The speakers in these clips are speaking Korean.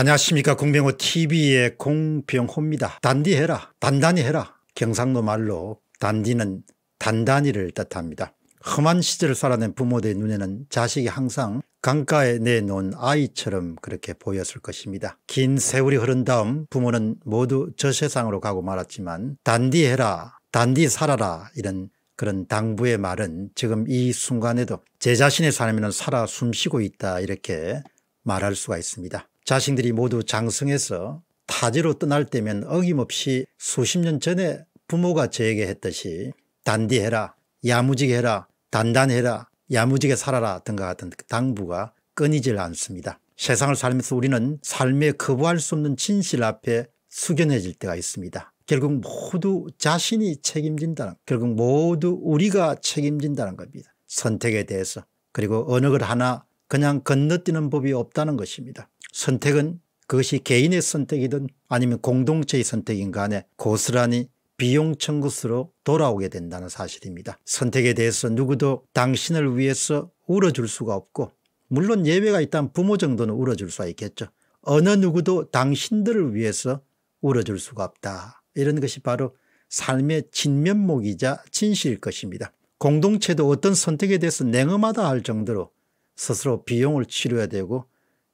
안녕하십니까 공병호TV의 공병호입니다. 단디해라 단단히 해라 경상도 말로 단디는 단단히를 뜻합니다. 험한 시절을 살아낸 부모들의 눈에는 자식이 항상 강가에 내놓은 아이처럼 그렇게 보였을 것입니다. 긴 세월이 흐른 다음 부모는 모두 저 세상으로 가고 말았지만 단디해라 단디 살아라 이런 그런 당부의 말은 지금 이 순간에도 제 자신의 삶에는 살아 숨쉬고 있다 이렇게 말할 수가 있습니다. 자식들이 모두 장성해서 타지로 떠날 때면 어김없이 수십 년 전에 부모가 저에게 했듯이 단디해라 야무지게 해라 단단해라 야무지게 살아라 등과 같은 그 당부가 끊이질 않습니다. 세상을 살면서 우리는 삶에 거부할 수 없는 진실 앞에 숙연해질 때가 있습니다. 결국 모두 자신이 책임진다는 결국 모두 우리가 책임진다는 겁니다. 선택에 대해서 그리고 언어를 하나 그냥 건너뛰는 법이 없다는 것입니다. 선택은 그것이 개인의 선택이든 아니면 공동체의 선택인 간에 고스란히 비용 청구수로 돌아오게 된다는 사실입니다. 선택에 대해서 누구도 당신을 위해서 울어줄 수가 없고 물론 예외가 있다면 부모 정도는 울어줄 수가 있겠죠. 어느 누구도 당신들을 위해서 울어줄 수가 없다. 이런 것이 바로 삶의 진면목이자 진실일 것입니다. 공동체도 어떤 선택에 대해서 냉엄하다 할 정도로 스스로 비용을 치료해야 되고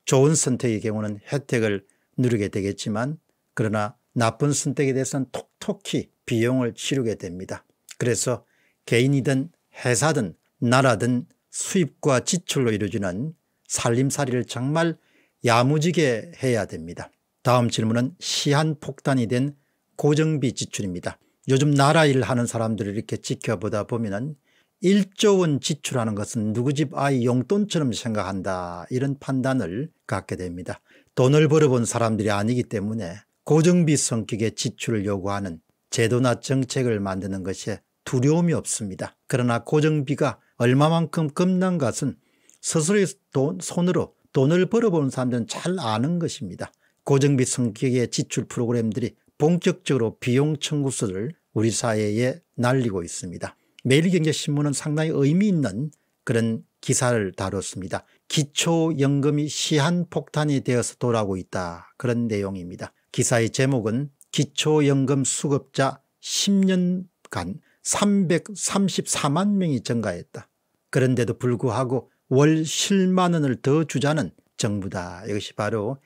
좋은 선택의 경우는 혜택을 누리게 되겠지만 그러나 나쁜 선택에 대해서는 톡톡히 비용을 치르게 됩니다. 그래서 개인이든 회사든 나라든 수입과 지출로 이루어지는 살림살이를 정말 야무지게 해야 됩니다. 다음 질문은 시한폭탄이 된 고정비 지출입니다. 요즘 나라 일 하는 사람들을 이렇게 지켜보다 보면 1조 원 지출하는 것은 누구 집 아이 용돈처럼 생각한다 이런 판단을 갖게 됩니다. 돈을 벌어본 사람들이 아니기 때문에 고정비 성격의 지출을 요구하는 제도나 정책을 만드는 것에 두려움이 없습니다. 그러나 고정비가 얼마만큼 겁난 것은 스스로의 돈, 손으로 돈을 벌어본 사람들은 잘 아는 것입니다. 고정비 성격의 지출 프로그램들이 본격적으로 비용 청구서를 우리 사회에 날리고 있습니다. 매일경제신문은 상당히 의미 있는 그런 기사를 다뤘습니다. 기초연금이 시한폭탄이 되어서 돌아오고 있다 그런 내용입니다. 기사의 제목은 기초연금 수급자 10년간 334만 명이 증가했다. 그런데도 불구하고 월 7만 원을 더 주자는 정부다. 이것이 바로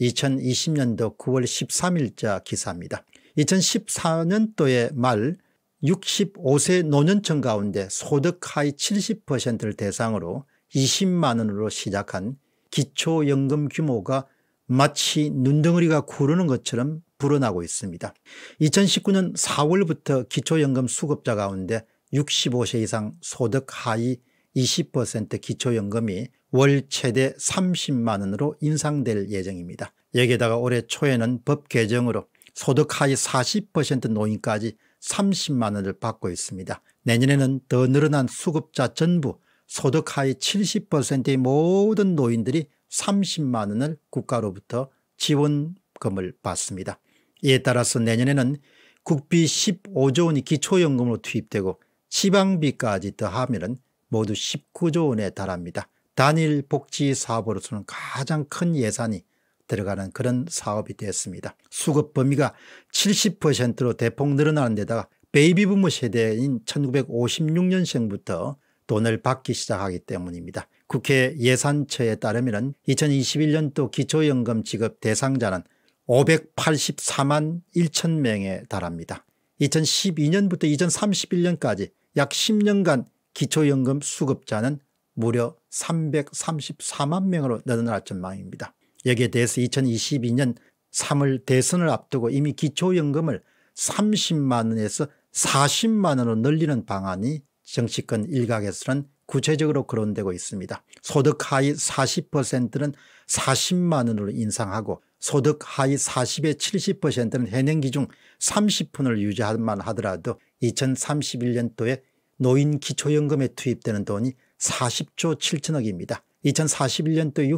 2020년도 9월 13일자 기사입니다. 2014년도의 말 65세 노년층 가운데 소득 하위 70%를 대상으로 20만 원으로 시작한 기초연금 규모가 마치 눈덩어리가 구르는 것처럼 불어나고 있습니다. 2019년 4월부터 기초연금 수급자 가운데 65세 이상 소득 하위 20% 기초연금이 월 최대 30만 원으로 인상될 예정입니다. 여기에다가 올해 초에는 법 개정으로 소득 하위 40% 노인까지 30만 원을 받고 있습니다. 내년에는 더 늘어난 수급자 전부 소득 하위 70%의 모든 노인들이 30만 원을 국가로부터 지원금을 받습니다. 이에 따라서 내년에는 국비 15조 원이 기초연금으로 투입되고 지방비까지 더하면 모두 19조 원에 달합니다. 단일 복지 사업으로서는 가장 큰 예산이 들어가는 그런 사업이 되었습니다. 수급 범위가 70%로 대폭 늘어나는 데다가 베이비부모 세대인 1956년생부터 돈을 받기 시작하기 때문입니다. 국회 예산처에 따르면 2021년도 기초연금 지급 대상자는 584만 1천 명에 달합니다. 2012년부터 2031년까지 약 10년간 기초연금 수급자는 무려 334만 명으로 늘어날 전망입니다. 여기에 대해서 2022년 3월 대선을 앞두고 이미 기초연금을 30만 원에서 40만 원으로 늘리는 방안이 정치권 일각에서는 구체적으로 거론되고 있습니다. 소득 하위 40%는 40만 원으로 인상하고 소득 하위 40의 70%는 현행 기준 30푼을 유지할만 하더라도 2031년도에 노인 기초연금에 투입되는 돈이 40조 7천억입니다. 2 0 4 1년도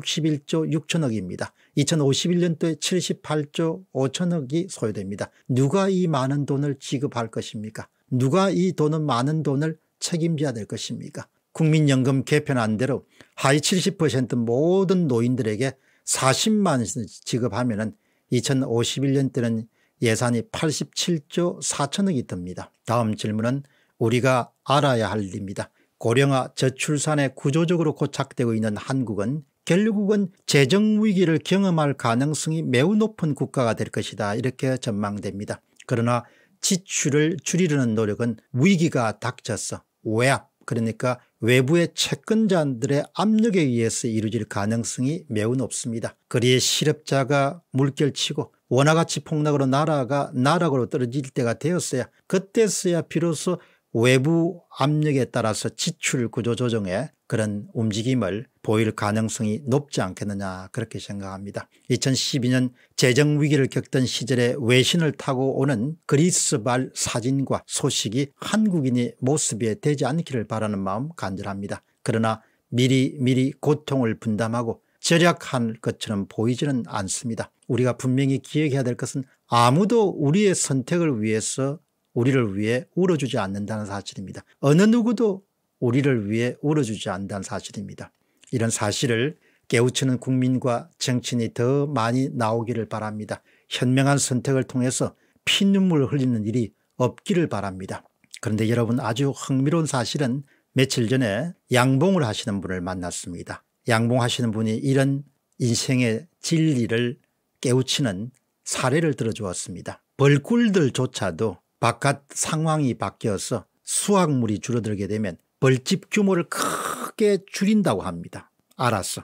61조 6천억입니다. 2051년도에 78조 5천억이 소요됩니다. 누가 이 많은 돈을 지급할 것입니까? 누가 이 돈은 많은 돈을 책임져야 될 것입니까? 국민연금 개편안 대로 하위 70% 모든 노인들에게 40만 원씩 지급하면 2051년 대는 예산이 87조 4천억이 듭니다. 다음 질문은 우리가 알아야 할 일입니다. 고령화 저출산에 구조적으로 고착되고 있는 한국은 결국은 재정위기를 경험할 가능성이 매우 높은 국가가 될 것이다 이렇게 전망됩니다. 그러나 지출을 줄이려는 노력은 위기가 닥쳤어 외압 그러니까 외부의 채권자들의 압력에 의해서 이루어질 가능성이 매우 높습니다. 그리에 실업자가 물결치고 원화가치 폭락으로 나라가 나락으로 떨어질 때가 되었어야 그때서야 비로소 외부 압력에 따라서 지출 구조 조정에 그런 움직임을 보일 가능성이 높지 않겠느냐 그렇게 생각합니다. 2012년 재정 위기를 겪던 시절에 외신을 타고 오는 그리스발 사진과 소식이 한국인의 모습에 되지 않기를 바라는 마음 간절합니다. 그러나 미리 미리 고통을 분담하고 절약한 것처럼 보이지는 않습니다. 우리가 분명히 기억해야 될 것은 아무도 우리의 선택을 위해서 우리를 위해 울어주지 않는다는 사실입니다. 어느 누구도 우리를 위해 울어주지 않는다는 사실입니다. 이런 사실을 깨우치는 국민과 정치인이 더 많이 나오기를 바랍니다. 현명한 선택을 통해서 피눈물 흘리는 일이 없기를 바랍니다. 그런데 여러분 아주 흥미로운 사실은 며칠 전에 양봉을 하시는 분을 만났습니다. 양봉하시는 분이 이런 인생의 진리를 깨우치는 사례를 들어주었습니다. 벌꿀들조차도 바깥 상황이 바뀌어서 수확물이 줄어들게 되면 벌집 규모를 크게 줄인다고 합니다. 알았어.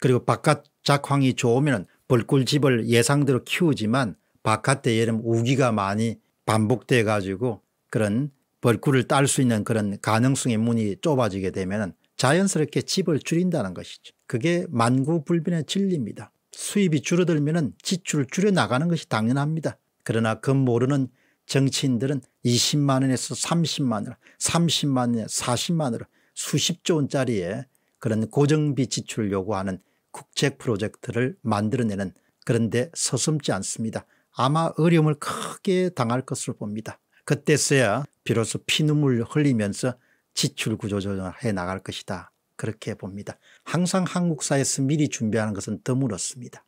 그리고 바깥 작황이 좋으면 벌꿀집을 예상대로 키우지만 바깥에 여름 우기가 많이 반복돼 가지고 그런 벌꿀을 딸 수 있는 그런 가능성의 문이 좁아지게 되면 자연스럽게 집을 줄인다는 것이죠. 그게 만구불변의 진리입니다. 수입이 줄어들면 지출을 줄여나가는 것이 당연합니다. 그러나 그 모르는 정치인들은 20만 원에서 30만 원, 30만 원, 에서 40만 원 수십조 원짜리의 그런 고정비 지출을 요구하는 국책 프로젝트를 만들어내는 그런데 서슴지 않습니다. 아마 어려움을 크게 당할 것으로 봅니다. 그때서야 비로소 피눈물 흘리면서 지출 구조 조정을 해 나갈 것이다. 그렇게 봅니다. 항상 한국 사에서 미리 준비하는 것은 드물었습니다.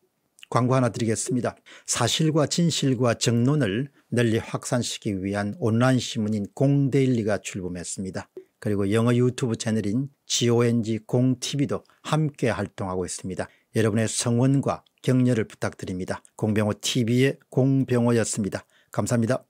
광고 하나 드리겠습니다. 사실과 진실과 정론을 널리 확산시키기 위한 온라인 신문인 공데일리가 출범했습니다. 그리고 영어 유튜브 채널인 GONG 공TV도 함께 활동하고 있습니다. 여러분의 성원과 격려를 부탁드립니다. 공병호TV의 공병호였습니다. 감사합니다.